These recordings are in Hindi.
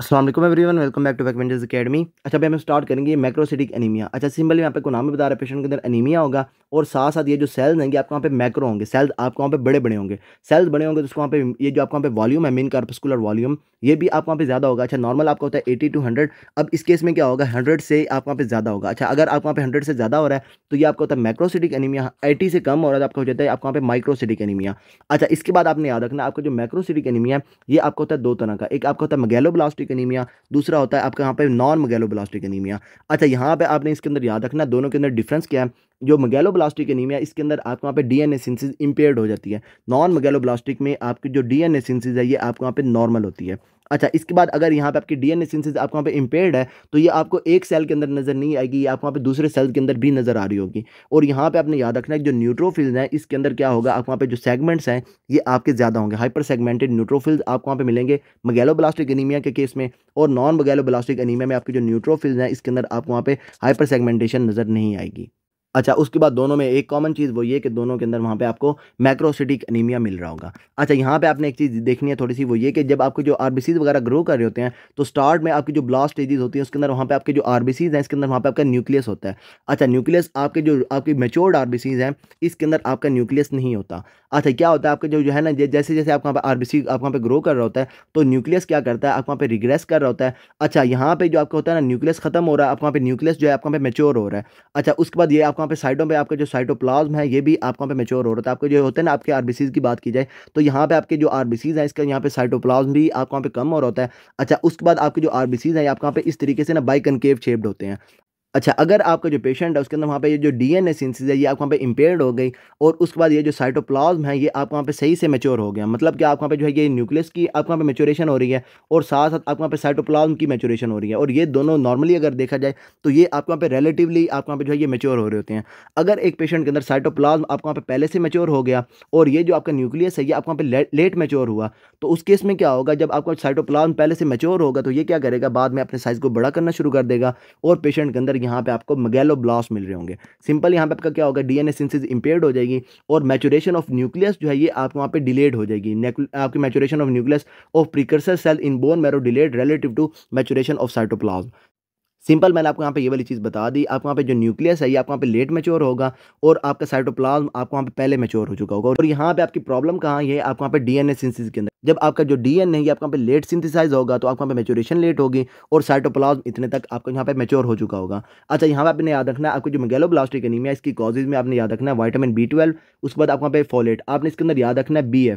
Aslam everyone welcome back to back vendors academy अच्छा भाई हम स्टार्ट करेंगे मैक्रोसिटिक एनीमिया अच्छा सिंपल यहाँ पे को नाम भी बता रहा है पेशेंट के अंदर एनीमिया होगा और साथ साथ ये जो सेल्स होंगे आपके वहाँ पे मैक्रो होंगे सेल्स आपके वहाँ पे बड़े बड़े होंगे सेल्स बड़े होंगे तो उसको वहाँ पे ये जो आपके वहाँ पे वॉल्यूम है मेन कार्पस्कुलर वॉल्यूम ये भी आप वहाँ पे ज़्यादा होगा अच्छा नॉर्मल आपका होता है एटी टू हंड्रेड अब इस केस में क्या होगा हंड्रेड से आप वहाँ पे ज़्यादा होगा अच्छा अगर आप वहाँ पे हंड्रेड से ज़्यादा हो रहा है तो ये आपका होता है मैक्रोसिटिक एनीमिया एटी से कम हो रहा है तो आपका हो जाता है आपका वहाँ पे माइक्रोसिटिक एनीमिया अच्छा इसके बाद आपने याद रखना आपका जो मैक्रोसिटिक एनीमिया है ये आपका होता है दो तरह का एक आपका होता है मगैलोब्लास्टिक ब्लास्टिक एनीमिया दूसरा होता है आपका यहाँ पे नॉन मेगेलोब्लास्टिक एनीमिया अच्छा यहाँ पे आपने इसके अंदर याद रखना दोनों के अंदर डिफरेंस क्या है जो मगैलोब्लास्टिक एनीमिया इसके अंदर आपके वहाँ पे डीएनए सिंसिस इंपेयर्ड हो जाती है नॉन मगैलोब्लास्टिक में आपकी जो डीएनए सिंसिस है ये आपके वहाँ पे नॉर्मल होती है अच्छा इसके बाद अगर यहाँ पे आपकी डीएनए सिंसेस आपके वहाँ पे इम्पेयर है तो ये आपको एक सेल के अंदर नजर नहीं आएगी ये आपके वहाँ पे दूसरे सेल के अंदर भी नजर आ रही होगी और यहाँ पे आपने याद रखना है जो न्यूट्रोफिल्स हैं इसके अंदर क्या होगा आप वहाँ पे जो सेगमेंट्स हैं ये आपके ज़्यादा होंगे हाइपर सेगमेंटेड न्यूट्रोफिल्स आपको वहाँ पे मिलेंगे मगैलोब्लास्टिक एनीमिया के केस में और नॉन मगैलोब्लास्टिक एनीमिया में आपके जो न्यूट्रोफिल्स हैं इसके अंदर आपको वहाँ पर हाइपर सेगमेंटेशन नजर नहीं आएगी अच्छा उसके बाद दोनों में एक कॉमन चीज़ वो ये कि दोनों के अंदर वहाँ पे आपको मैक्रोसिटिक एनीमिया मिल रहा होगा अच्छा यहाँ पे आपने एक चीज़ देखनी है थोड़ी सी वो ये कि जब आपके जो आर वगैरह ग्रो कर रहे होते हैं तो स्टार्ट में आपकी जो ब्लास्ट स्टेजेस होती हैं उसके अंदर वहाँ पे आपके जो आर हैं इसके अंदर वहाँ पर आपका न्यूक्लियस होता है अच्छा न्यूक्लियस आपके जो आपकी मेच्योर्ड आर हैं इसके अंदर आपका न्यूक्लियस नहीं होता अच्छा क्या होता है आपका जो जो है ना जैसे जैसे आप वहाँ पर आर बी वहाँ पर ग्रो कर रहा होता है तो न्यूक्लियस क्या करता है आप वहाँ पर रिग्रेस कर रहा होता है अच्छा यहाँ पे जो आपका होता है ना न्यूक्लियस खत्म हो रहा है आप वहाँ पर न्यूक्लियस जो है आपके वहाँ पर मेच्योर हो रहा है अच्छा उसके बाद ये आप वहाँ पर साइडों पर आपका जो साइटोप्लाज्म है ये भी आप वहाँ पर मेच्योर हो रहा था तो आपके जो होता है ना आपके आर की बात की जाए तो यहाँ पर आपके जो आर बी हैं इसका यहाँ पर साइटोप्लाज्म भी आप वहाँ पर कम हो रहा होता है अच्छा उसके बाद आपके जो आर हैं आप वहाँ पर इस तरीके से ना बाई कनकेव शेप्ड होते हैं अच्छा अगर आपका जो पेशेंट है उसके अंदर वहाँ पे ये जो डी एन है ये आप वहाँ पे इम्पेयर्ड हो गई और उसके बाद ये जो साइटोप्लाज्म है ये आप वहाँ पे सही से मेच्योर हो गया मतलब कि आप वहाँ पे जो है ये न्यूक्लियस की आपके वहाँ पे मेचोरेशन हो रही है और साथ साथ आप वहाँ पे साइटोप्लाज्म की मेचोरेशन हो रही है और ये दोनों नॉर्मली अगर देखा जाए तो ये आप वहाँ पर रेलेटिवली आप वहाँ पर जो है ये मेच्योर हो रहे होते हैं अगर एक पेशेंट के अंदर साइटोप्लाज्म आप वहाँ पे पहले से मेच्योर हो गया और ये जो आपका न्यूक्लियस है ये आप वहाँ पे लेट मेच्योर हुआ तो उस केस में क्या होगा जब आपका साइटोप्लाज्म पहले से मेच्योर होगा तो ये क्या करेगा बाद में अपने साइज़ को बड़ा करना शुरू कर देगा और पेशेंट के अंदर यहाँ पे आपको मगैलो ब्लास्ट मिल रहे होंगे सिंपल यहाँ पे आपका क्या होगा डीएनए सिंथेसिस इंपेयर्ड हो जाएगी और मैचुरेशन ऑफ न्यूक्लियस जो है ये आपको वहाँ पे डिलेड हो जाएगी आपकी maturation of nucleus of precursor cell in bone marrow delayed relative to maturation of cytoplasm simple मैंने आपको यहाँ पे ये वाली चीज़ बता दी आपको वहाँ पे जो न्यूक्लियस है ये आपको वहाँ पे लेट मेच्योर होगा और आपका साइटोप्लाज्म आपको वहाँ पे पहले मेच्योर हो चुका होगा और यहाँ पे आपकी प्रॉब्लम कहाँ है आपको वहाँ पे डीएनए सिंथेसिस के अंदर जब आपका जो डीएनए है ये आपको वहाँ पे लेट सिंथिसाइज होगा तो आपको वहाँ पे मेच्योरेशन लेट होगी और साइटोप्लाज्म इतने तक आपको यहाँ पे मेच्योर हो चुका होगा अच्छा यहाँ पे आपने याद रखना है आपको जो मेगेलोब्लास्टिक एनीमिया इसकी कॉजेज में आपने याद रखना है वाइटामिन बी ट्वेल्व उसके बाद आपको वहाँ पे फोलेट आपने इसके अंदर याद रखना है बी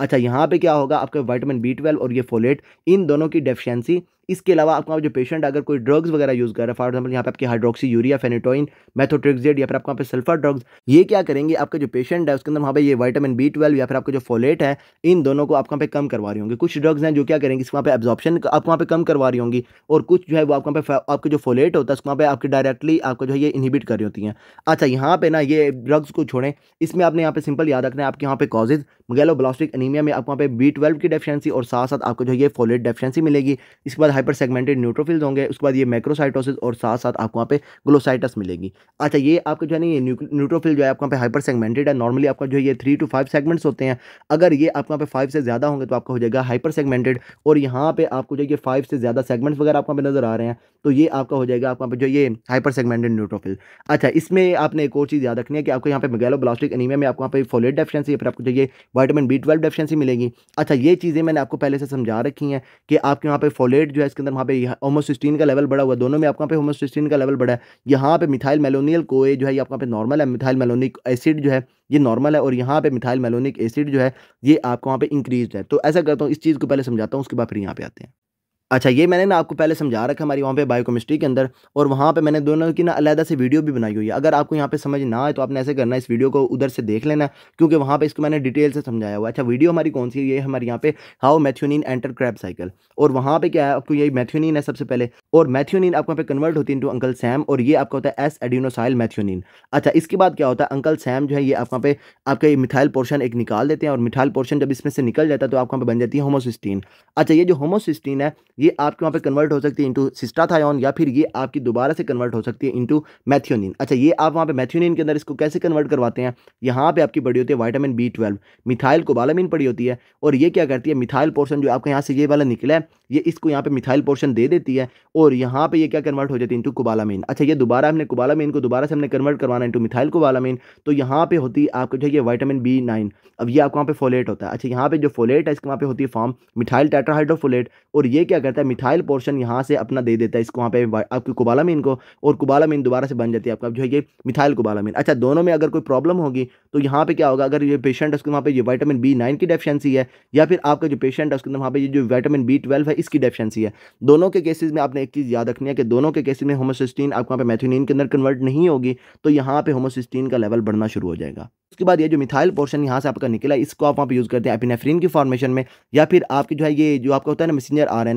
अच्छा यहाँ पे क्या होगा आपके वाइटामिन बी ट्वेल्व और ये फोलेट इन दोनों की डेफिशिएंसी इसके अलावा आपका जो पेशेंट अगर कोई ड्रग्स वगैरह यूज़ कर रहा है फॉर एग्जाम्पल यहाँ पे आपकी हाइड्रोक्सी यूरिया फेनेटोइन मैथोट्रिक्जेड या फिर वहाँ पे सल्फर ड्रग्स ये क्या करेंगे आपका जो पेशेंट है उसके अंदर वहाँ पे ये वाइटामिन बी ट्वेल्व या फिर आपका जो फोलेट है इन दोनों को आपका पे कम करवा रही होंगी कुछ ड्रग्स हैं जो क्या करेंगे इसके वहाँ पे एब्जॉर्प्शन आप वहाँ पे कम करवा रही होंगी और कुछ जो है वो आपका पे आपके जो फोलेट होता है उसके वहाँ पे आपके डायरेक्टली आपको जो है ये इनहिबिट कर रही होती हैं अच्छा यहाँ पे ना ये ड्रग्स को छोड़ें इसमें आपने यहाँ पे सिंपल याद रखना है आपके यहाँ पे कॉजेज गैलो ब्लास्टिक एनीमिया में आपके वहाँ पे बी ट्वेल्व की डेफिशेंसी और साथ साथ आपको जो है ये फोलेट डेफिशेंसी मिलेगी इसके बाद हाइपर सेगमेंटेड न्यूट्रोफिल्स होंगे उसके बाद ये मैक्रोसाइटोसिस और साथ साथ आपको वहाँ पे ग्लोसाइटस मिलेगी अच्छा ये आपके जो है ना ये न्यूट्रोफिल जो है आपको वहाँ पे हाइपर सेगमेंटेड है नॉर्मली आपका जो है ये थ्री टू फाइव सेगमेंट्स होते हैं अगर ये आपके वहाँ पे फाइव से ज़्यादा होंगे तो आपका हो जाएगा हाइपर सेगमेंटेड और यहाँ पे आपको जो है ये फाइव से ज़्यादा सेगमेंट्स वगैरह आपको पे नज़र आ रहे हैं तो ये आपका हो जाएगा आपके वहाँ आपका जो ये हाइपर सेगमेंटेड न्यूट्रोफिल अच्छा इसमें आपने एक और चीज़ याद रखनी है कि आपको यहाँ पे मेगेलो ब्लास्टिक एनीमिया में आपको वहाँ पे फोलेट डेफिशिएंसी फिर आपको जो ये वाइटामिन बी ट्वेल्व डेफिशिएंसी मिलेगी अच्छा ये चीज़ें मैंने आपको पहले से समझा रखी हैं कि आपके वहाँ पे फोलेट जो है इसके अंदर वहाँ पे होमोसिस्टीन का लेवल बढ़ा हुआ दोनों में आपका पे होमोसिस्टीन का लेवल बढ़ा है यहाँ पे मिथाइल मेलोनियल कोए जो है ये आपका पे नॉर्मल है मिथाइल मेलोनिक एसिड जो है ये नॉर्मल है और यहाँ पे मिथाइल मेलोनिक एसिड जो है ये आपको वहाँ पे इंक्रीज है तो ऐसा करता हूँ इस चीज़ को पहले समझाता हूँ उसके बाद फिर यहाँ पे आते हैं अच्छा ये मैंने ना आपको पहले समझा रखा हमारी वहाँ पे बायोकेमिस्ट्री के अंदर और वहाँ पे मैंने दोनों की ना अलहदा से वीडियो भी बनाई हुई है अगर आपको यहाँ पे समझ ना आए तो आपने ऐसे करना इस वीडियो को उधर से देख लेना क्योंकि वहाँ पे इसको मैंने डिटेल से समझाया हुआ अच्छा वीडियो हमारी कौन सी है ये हमारे यहाँ पे how methionine enter Krebs cycle और वहाँ पर क्या है आपको यही मैथ्यूनिन है सबसे पहले और मैथ्यूनिन आपको यहाँ पे कन्वर्ट होती है इंटू अंकल सैम और ये आपका होता है एस एडिनोसाइल मैथ्यूनिन अच्छा इसके बाद क्या होता है अंकल सैम जो है ये आपका पे आपका ये मिथाइल पोर्शन एक निकाल देते हैं और मिठाइल पोर्शन जब इसमें से निकल जाता है तो यहाँ पे बन जाती है होमोसिस्टीन अच्छा ये जो होमोसिस्टीन है ये आपके वहाँ पे कन्वर्ट हो सकती है इंटू सिस्टाथायन या फिर ये आपकी दोबारा से कन्वर्ट हो सकती है इंटू मैथियोनिन अच्छा ये आप वहाँ पे मैथियोनिन के अंदर इसको कैसे कन्वर्ट करवाते हैं यहाँ पे आपकी पड़ी होती है vitamin B twelve methyl cobalamin पड़ी होती है और ये क्या करती है मिथाइल पोर्शन जो आपका यहाँ से ये वाला निकला है ये इसको यहाँ पे मिथाइल पोर्शन दे देती है और यहाँ पे ये क्या कन्वर्ट हो जाती है इंटू कोबालामीन अच्छा ये दोबारा हमने कोबालामीन को दोबारा से हमने कन्वर्ट करवाना इंटू मिथाइल कोबालामीन तो यहाँ पे होती है आपको जो है ये वाइटामिन बी नाइन अब ये आपको वहाँ पे फोलेट होता है अच्छा यहाँ पे जो फोलेट है इसके वहाँ पे होती है फॉर्म मिथाइल टेट्राहाइड्रोफोलेट और ये क्या करता है मिथाइल पोर्शन यहाँ से अपना दे देता है इसको वहाँ पे आपकी कोबालामीन को और कोबालामीन दोबारा से बन जाती है आपका जो है ये मिथाइल कोबालामीन अच्छा दोनों में अगर कोई प्रॉब्लम होगी तो यहाँ पे क्या होगा अगर ये पेशेंट उसके वहाँ पे ये वाइटामिन बी नाइन की डेफिशिएंसी है या फिर आपका जो पेशेंट है उसके वहाँ पे ये जो वाइटामिन बी ट्वेल्व है इसकी डेफिशिएंसी है दोनों के केसेज में आपने एक चीज़ याद रखनी है कि दोनों के केसेज में होमोसिस्टीन आपके वहाँ पे मैथुनिन के अंदर कन्वर्ट नहीं होगी तो यहाँ पे होमोसिस्टीन का लेवल बढ़ना शुरू हो जाएगा उसके बाद ये जो मिथाइल पोर्शन यहाँ से आपका निकला इसको आप वहाँ पे यूज़ करते हैं एपिनेफ्रीन की फॉर्मेशन में या फिर आपकी जो है ये जो आपका होता है ना मैसेंजर आर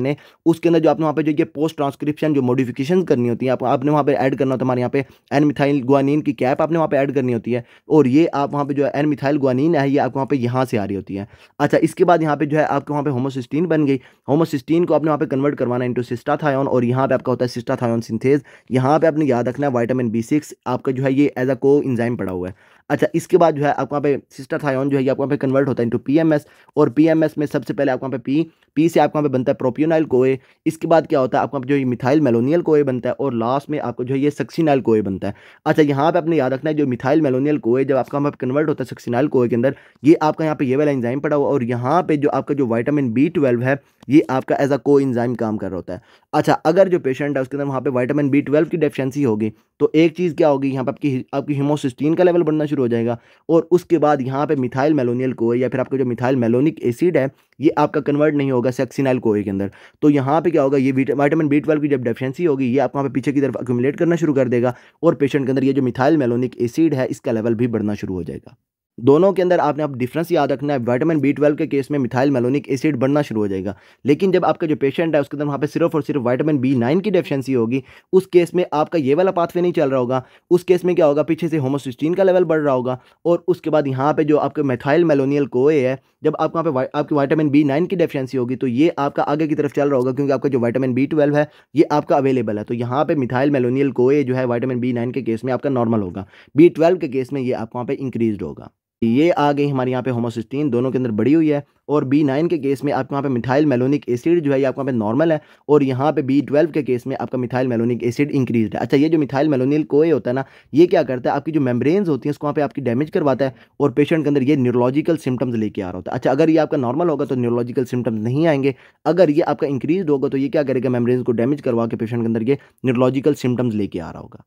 उसके अंदर जो आपने वहाँ पे जो ये पोस्ट ट्रांसक्रिप्शन जो मॉडिफिकेशन करनी होती है आप, आपने वहाँ पे ऐड करना होता है हमारे यहाँ पे एन मिथाइल गुआनिन की कैप आपने वहाँ पे ऐड करनी होती है और ये आप वहाँ पे जो एन मिथाइल गुआनिन है ये आपको वहाँ पे यहाँ से आ रही होती है अच्छा इसके बाद यहाँ पे जो है आपके वहाँ पे होमोसिस्टीन बन गई होमोसिस्टीन को आपने वहाँ पे कन्वर्ट करवाना इंटू सिस्टाथायन और यहाँ पर आपका होता है सिस्टाथायन सिंथेज यहाँ पर आपने याद रखना है वाइटामिन बी सिक्स आपका जो है ये एज अ को इंजाइम पड़ा हुआ है अच्छा इसके बाद जो है आपको वहाँ पे सिस्टर था जो है आपको वहाँ पे कन्वर्ट होता है इंटू पीएमएस और पीएमएस में सबसे पहले आपको वहाँ पे पी पी से आपको वहाँ पे बनता है प्रोपियोनाइल कोए इसके बाद क्या होता है आपको जो ये मिथाइल मेलोनियल कोए बनता है और लास्ट में आपको जो है ये सक्सीनाइल कोए बनता है अच्छा यहाँ पे आपने याद रखना है जो मिथाइल मेलोनियल कोए जब आपका वहाँ पे कन्वर्ट होता है सक्सीनाइल कोए के अंदर ये आपका यहाँ पे ये वाला एंजाइम पड़ा हुआ और यहाँ पे जो आपका जो वाइटामिन बी ट्वेल्व है ये आपका एज अ को इंजाइम काम कर रहा होता है अच्छा अगर जो पेशेंट है उसके अंदर वहाँ पे वाइटामिन बी ट्वेल्व की डेफिशिएंसी होगी तो एक चीज़ क्या होगी यहाँ पे आपकी आपकी हीमोसिस्टीन का लेवल बढ़ना शुरू हो जाएगा और उसके बाद यहाँ पे मिथाइल मेलोनियल कोए या फिर आपका जो मिथाइल मेलोनिक एसिड है ये आपका कन्वर्ट नहीं होगा सेक्सिनाइल कोए के अंदर तो यहाँ पे क्या होगा ये वाइटामिन बी ट्वेल्व की जब डेफिशिएंसी होगी ये आप वहाँ पर पीछे की तरफ एक्यूमुलेट करना शुरू कर देगा और पेशेंट के अंदर ये जो मिथाइल मेलोनिक एसिड है इसका लेवल भी बढ़ना शुरू हो जाएगा दोनों के अंदर आपने आप डिफरेंस याद रखना है विटामिन बी ट्वेल्व के केस में मिथाइल मेलोनिक एसिड बढ़ना शुरू हो जाएगा लेकिन जब आपका जो पेशेंट है उसके अंदर वहाँ पे सिर्फ और सिर्फ विटामिन बी नाइन की डेफिशिएंसी होगी उस केस में आपका ये वाला पाथवे नहीं चल रहा होगा उस केस में क्या होगा पीछे से होमोसिस्टीन का लेवल बढ़ रहा होगा और उसके बाद यहाँ पर जो आपके मिथाइल मेलोनियल कोए है जब आप वहाँ पर आपकी वाइटामिन बी नाइन की डेफिशिएंसी होगी तो ये आपका आगे की तरफ चल रहा होगा क्योंकि आपका जो वाइटामिन बी ट्वेल्व है ये आपका अवेलेबल है तो यहाँ पर मिथाइल मेलोनियल कोए जो है वाइटामिन बी नाइन के केस में आपका नॉर्मल होगा बी ट्वेल्व के केस में ये आपके वहाँ पर इंक्रीज होगा ये आ गई हमारे यहाँ पे होमोसिस्टीन दोनों के अंदर बड़ी हुई है और बी नाइन के केस में आपके यहाँ पे मिथाइल मेलोनिक एसिड जो है ये आपके यहाँ पे नॉर्मल है और यहाँ पे बी ट्वेल्व के केस में आपका मिथाइल मेलोनिक एसिड इंक्रीज है अच्छा ये जो मिथाइल मेलोनिल कोए होता है ना ये क्या करता है आपकी जो मेम्ब्रेन्स होती हैं उसको वहाँ पे आपकी डैमेज करवाता है और पेशेंट के अंदर ये न्यूरोलॉजिकल सिम्टम्स लेके आ रहा होता है अच्छा अगर ये आपका नॉर्मल होगा तो न्यूरोलॉजिकल सिम्टम्स नहीं आएंगे अगर ये आपका इंक्रीज होगा तो ये क्या करेगा मेम्ब्रेन्स को डैमेज करवा के पेशेंट के अंदर ये न्यूरोलॉजिकल सिम्टम्स लेके आ रहा होगा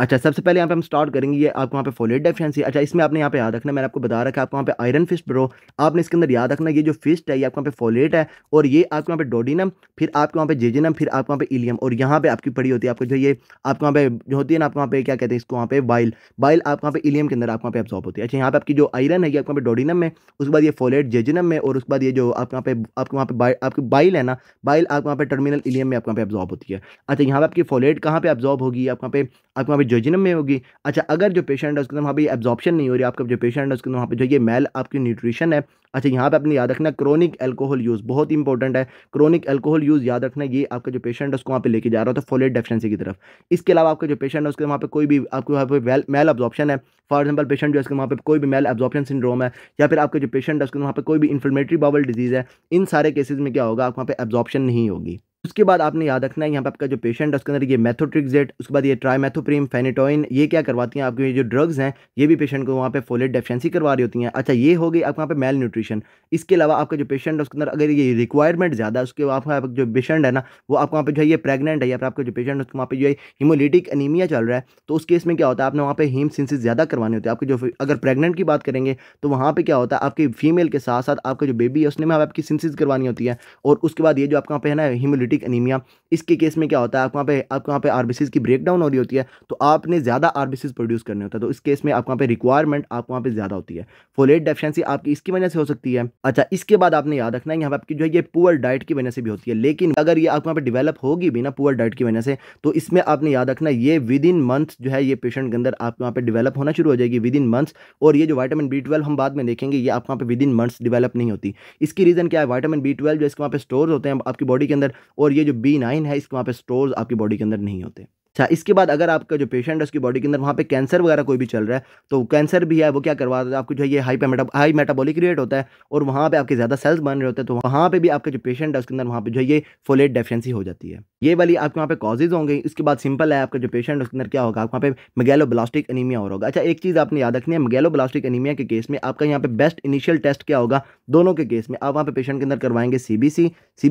अच्छा सबसे पहले यहाँ पे हम स्टार्ट करेंगे ये आपको वहाँ पे फोलेट डेफिशिएंसी अच्छा इसमें आपने यहाँ पे याद रखना मैंने आपको बता रखा है आपको वहाँ पे आयरन फिस्ट ब्रो आपने इसके अंदर याद रखना ये जो फिस्ट है ये आपको वहाँ पे फोलेट है और ये आपके यहाँ पे डोडिनम फिर आपके वहाँ पे जेजिनम फिर आपके वहाँ पे इलियम और यहाँ पे आपकी पड़ी होती है आपको जो ये आपके वहाँ पे जो होती है ना आपके वहाँ पे क्या कहते हैं इसको वहाँ पे बाइल बाइल आपके वहाँ पे इलियम के अंदर आपके वहाँ पे एब्जॉर्ब होती है अच्छा यहाँ पे आपकी जो आयरन है ये आपके वहाँ पे डोडिनम में उसके बाद ये फोलेट जेजिनम में और उसके बाद ये जो आपके वहाँ पे आपके वहाँ पे आपकी बाइल है ना बाइल आपके वहाँ पे टर्मिनल इलियम में आपके वहाँ पे एब्जॉर्ब होती है अच्छा यहाँ पे आपकी फोलेट कहाँ पे एब्जॉर्ब होगी आपके वहाँ पे आपके वहाँ पे जोजिनम में होगी अच्छा अगर जो पेशेंट है उसके वहाँ पर एब्जॉर्प्शन नहीं हो रही आपका जो पेशेंट है उसके वहाँ पर जो ये मेल आपकी न्यूट्रिशन है अच्छा यहाँ पे आपने याद रखना क्रोनिक अल्कोहल यूज़ बहुत इंपॉर्टेंट है क्रोनिक अल्कोहल यूज़ याद रखना ये आपका जो पेशेंट है उसको वहाँ पे लेके जा रहा होता है फोलेट डेफिशिएंसी की तरफ इसके अलावा आपका जो पेशेंट है उसके वहाँ पे कोई भी आपके वहाँ पे मेल एब्जॉप्शन है फॉर एग्जाम्पल पेशेंट जो है उसके वहाँ पर कोई भी मेल एब्जॉर्प्शन सिंड्रोम है या फिर आपका जो पेशेंट है उसके वहाँ पर कोई भी इन्फ्लेमेटरी बॉबल डिजीज़ है इन सारे केसेज में क्या होगा आप वहाँ पे एब्जॉप्शन नहीं होगी उसके बाद आपने याद रखना है यहाँ पे आपका जो पेशेंट है उसके अंदर ये मेथोट्रिक्जेट उसके बाद ये ट्राईमेथोप्रीम फेनिटोइन ये क्या करवाती हैं आपके जो ड्रग्स हैं ये भी पेशेंट को वहाँ पे फोलेट डेफिशिएंसी करवा रही होती हैं अच्छा ये हो गई आपके वहाँ पे मेल न्यूट्री न्यूट्रिशन इसके अलावा आपका जो पेशेंट है उसके अंदर अगर ये रिक्वायरमेंट ज़्यादा है उसके आपका जो पेशेंट है ना वो आपको वहाँ पे जो है ये प्रेगनेंट है या फिर आपका जो पेशेंट है उसके वहाँ पे जो है हिमोलिटिक अनिमिया चल रहा है तो उस केस में क्या होता है आपने वहाँ पर हीम सिंसिस ज़्यादा करवाने होते हैं आपके जो अगर प्रेगनेंट की बात करेंगे तो वहाँ पर क्या होता है आपकी फीमेल के साथ साथ आपका जो बेबी है उसने में आपकी सिंसिस करवानी होती है और उसके बाद ये जो आपके वहाँ पे है ना हिमोलिटिक अनिमिया इसके केस में क्या होता है आपको वहाँ पर आपके वहाँ पर आर की ब्रेक हो रही होती है तो आपने ज़्यादा आर प्रोड्यूस करने होता है तो इस केस में आपके वहाँ पर रिक्वायरमेंट आपके वहाँ पर ज़्यादा होती है फोलेट डेफिशेंसी आपकी इसकी वजह से हो सकती है अच्छा इसके बाद आपने याद रखना है यहाँ पर आपकी जो है ये पुअर डाइट की वजह से भी होती है लेकिन अगर ये आपके यहाँ पर डिवेलप होगी भी ना पुअर डाइट की वजह से तो इसमें आपने याद रखना ये विद इन मंथ जो है ये पेशेंट के अंदर आपके यहाँ पर डिवेलप होना शुरू हो जाएगी विद इन मंथ्स और ये जो वाइटामिन बी ट्वेल्व हम बाद में देखेंगे ये आपके यहाँ पर विद इन मंथ्स डिवेलप नहीं होती इसकी रीज़न क्या है वाइटामिन बी ट्वेल्व जो इसके वहाँ पर स्टोर होते हैं आपकी बॉडी के अंदर और ये जो बी नाइन है इसके वहाँ पर स्टोर आपकी बॉडी के अंदर नहीं होते अच्छा इसके बाद अगर आपका जो पेशेंट है उसकी बॉडी के अंदर वहाँ पे कैंसर वगैरह कोई भी चल रहा है तो कैंसर भी है वो क्या करवा देता है आपको जो है ये high meta high metabolic rate होता है और वहाँ पे आपके ज़्यादा सेल्स बन रहे होते हैं तो वहाँ पे भी आपका जो पेशेंट है उसके अंदर वहाँ पर जो है ये फोलेट डेफिशेंसी हो जाती है ये वाली आपके वहाँ पे कॉजेज होंगे इसके बाद सिंपल है आपका जो पेशेंट उसके अंदर क्या होगा आप वहाँ पे मेगेलो ब्लास्टिक एनीमिया हो होगा अच्छा एक चीज़ आपने याद रखनी है मेगेलो ब्लास्टिक एनीमिया के केस में आपका यहाँ पे बेस्ट इनिशियल टेस्ट क्या होगा दोनों के केस में आप वहाँ पे पेशेंट के अंदर करवाएंगे C B